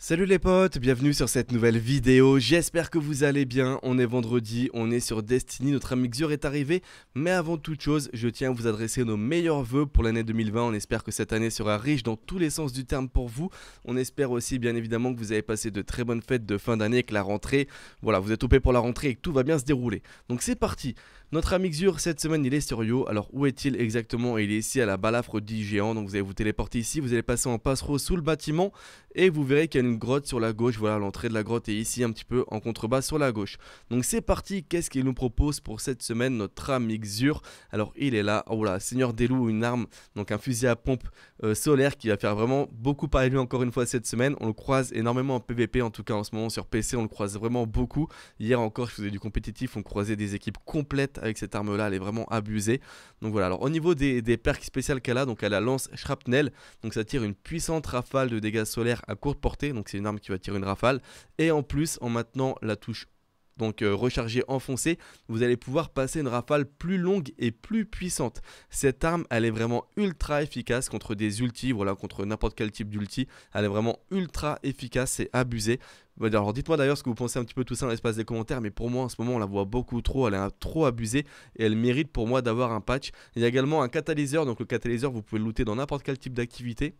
Salut les potes, bienvenue sur cette nouvelle vidéo, j'espère que vous allez bien, on est vendredi, on est sur Destiny, notre amixure est arrivé, mais avant toute chose, je tiens à vous adresser nos meilleurs voeux pour l'année 2020, on espère que cette année sera riche dans tous les sens du terme pour vous, on espère aussi bien évidemment que vous avez passé de très bonnes fêtes de fin d'année, que la rentrée, voilà, vous êtes topé pour la rentrée et que tout va bien se dérouler. Donc c'est parti, notre ami Xur, cette semaine, il est sur Yo. Alors, où est-il exactement Il est ici à la balafre du géant. Donc, vous allez vous téléporter ici. Vous allez passer en passereau sous le bâtiment. Et vous verrez qu'il y a une grotte sur la gauche. Voilà, l'entrée de la grotte est ici, un petit peu en contrebas sur la gauche. Donc, c'est parti. Qu'est-ce qu'il nous propose pour cette semaine, notre ami Xur Alors, il est là. Oh là, Seigneur des loups, une arme. Donc, un fusil à pompe euh, solaire qui va faire vraiment beaucoup parler lui encore une fois cette semaine. On le croise énormément en PvP, en tout cas en ce moment sur PC. On le croise vraiment beaucoup. Hier encore, je faisais du compétitif. On croisait des équipes complètes avec cette arme là, elle est vraiment abusée. Donc voilà, alors au niveau des, percs perks spéciales qu'elle a, donc elle a lance shrapnel, donc ça tire une puissante rafale de dégâts solaires à courte portée, donc c'est une arme qui va tirer une rafale. Et en plus, en maintenant la touche donc euh, recharger, enfoncé, vous allez pouvoir passer une rafale plus longue et plus puissante. Cette arme, elle est vraiment ultra efficace contre des ultis, voilà, contre n'importe quel type d'ulti. Elle est vraiment ultra efficace, et abusée. Bah, alors dites-moi d'ailleurs ce que vous pensez un petit peu tout ça dans l'espace des commentaires, mais pour moi en ce moment on la voit beaucoup trop, elle est trop abusée et elle mérite pour moi d'avoir un patch. Il y a également un catalyseur, donc le catalyseur vous pouvez le looter dans n'importe quel type d'activité.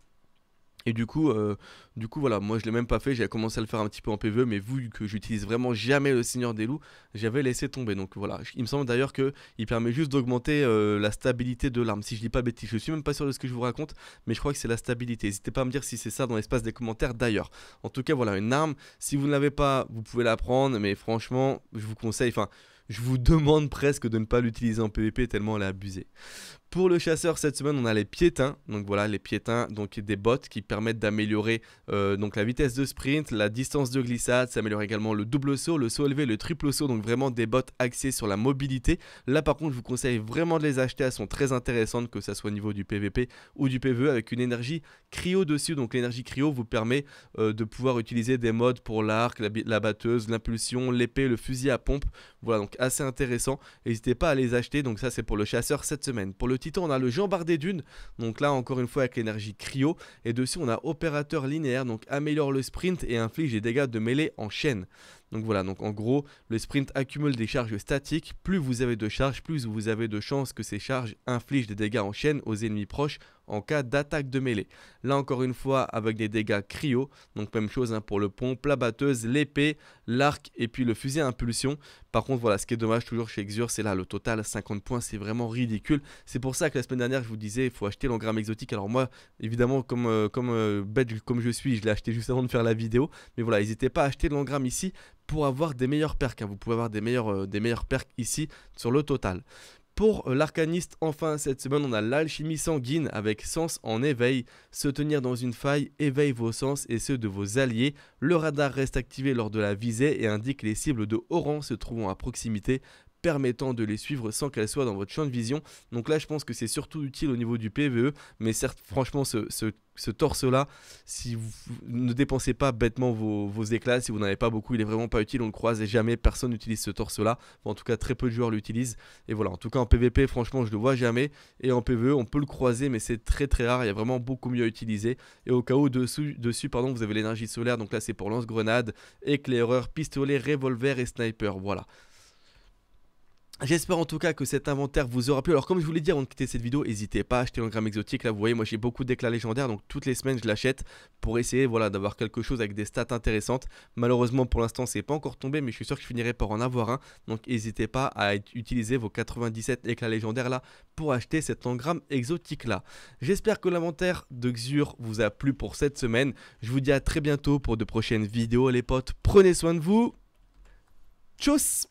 Et du coup, euh, du coup, voilà, moi je l'ai même pas fait, j'avais commencé à le faire un petit peu en PvE, mais vu que j'utilise vraiment jamais le Seigneur des Loups, j'avais laissé tomber. Donc voilà, il me semble d'ailleurs qu'il permet juste d'augmenter euh, la stabilité de l'arme, si je dis pas bêtise. Je suis même pas sûr de ce que je vous raconte, mais je crois que c'est la stabilité. N'hésitez pas à me dire si c'est ça dans l'espace des commentaires d'ailleurs. En tout cas, voilà, une arme, si vous ne l'avez pas, vous pouvez la prendre, mais franchement, je vous conseille, enfin... Je vous demande presque de ne pas l'utiliser en PvP tellement elle est abusée. Pour le chasseur cette semaine on a les piétins, donc voilà les piétins, donc des bottes qui permettent d'améliorer euh, donc la vitesse de sprint, la distance de glissade, ça améliore également le double saut, le saut élevé, le triple saut, donc vraiment des bottes axés sur la mobilité. Là par contre je vous conseille vraiment de les acheter, elles sont très intéressantes que ce soit au niveau du PVP ou du PVE avec une énergie cryo dessus, donc l'énergie cryo vous permet euh, de pouvoir utiliser des modes pour l'arc, la batteuse, l'impulsion, l'épée, le fusil à pompe, voilà, donc assez intéressant. N'hésitez pas à les acheter. Donc ça, c'est pour le chasseur cette semaine. Pour le titan, on a le jambard des dunes. Donc là, encore une fois, avec l'énergie cryo. Et dessus, on a opérateur linéaire. Donc améliore le sprint et inflige des dégâts de mêlée en chaîne. Donc voilà, donc en gros, le sprint accumule des charges statiques. Plus vous avez de charges, plus vous avez de chances que ces charges infligent des dégâts en chaîne aux ennemis proches en cas d'attaque de mêlée. Là encore une fois avec des dégâts cryo, donc même chose hein, pour le pompe, la batteuse, l'épée, l'arc et puis le fusil à impulsion. Par contre voilà, ce qui est dommage toujours chez Exur, c'est là le total 50 points, c'est vraiment ridicule. C'est pour ça que la semaine dernière je vous disais il faut acheter l'engramme exotique. Alors moi évidemment comme, euh, comme euh, bête comme je suis, je l'ai acheté juste avant de faire la vidéo, mais voilà, n'hésitez pas à acheter l'engramme ici pour avoir des meilleurs perks. Hein. Vous pouvez avoir des meilleurs, euh, des meilleurs perks ici sur le total. Pour euh, l'arcaniste, enfin cette semaine, on a l'alchimie sanguine avec sens en éveil. Se tenir dans une faille éveille vos sens et ceux de vos alliés. Le radar reste activé lors de la visée et indique les cibles de haut se trouvant à proximité permettant de les suivre sans qu'elles soient dans votre champ de vision. Donc là, je pense que c'est surtout utile au niveau du PVE, mais certes, franchement, ce, ce, torse-là, si vous ne dépensez pas bêtement vos, vos éclats, si vous n'en avez pas beaucoup, il est vraiment pas utile, on le croise et jamais personne n'utilise ce torse-là. en tout cas, très peu de joueurs l'utilisent. Et voilà, en tout cas, en PVP, franchement, je le vois jamais. Et en PVE, on peut le croiser, mais c'est très très rare, il y a vraiment beaucoup mieux à utiliser. Et au cas où, dessus, dessus pardon, vous avez l'énergie solaire, donc là, c'est pour lance-grenade, éclaireur, pistolet, revolver et sniper. Voilà. J'espère en tout cas que cet inventaire vous aura plu. Alors comme je vous l'ai dit avant de quitter cette vidéo, n'hésitez pas à acheter l'engramme exotique. Là vous voyez, moi j'ai beaucoup d'éclats légendaires, donc toutes les semaines je l'achète pour essayer voilà, d'avoir quelque chose avec des stats intéressantes. Malheureusement pour l'instant c'est pas encore tombé, mais je suis sûr que je finirai par en avoir un. Donc n'hésitez pas à utiliser vos 97 éclats légendaires là pour acheter cet engramme exotique là. J'espère que l'inventaire de Xur vous a plu pour cette semaine. Je vous dis à très bientôt pour de prochaines vidéos les potes. Prenez soin de vous. Tchuss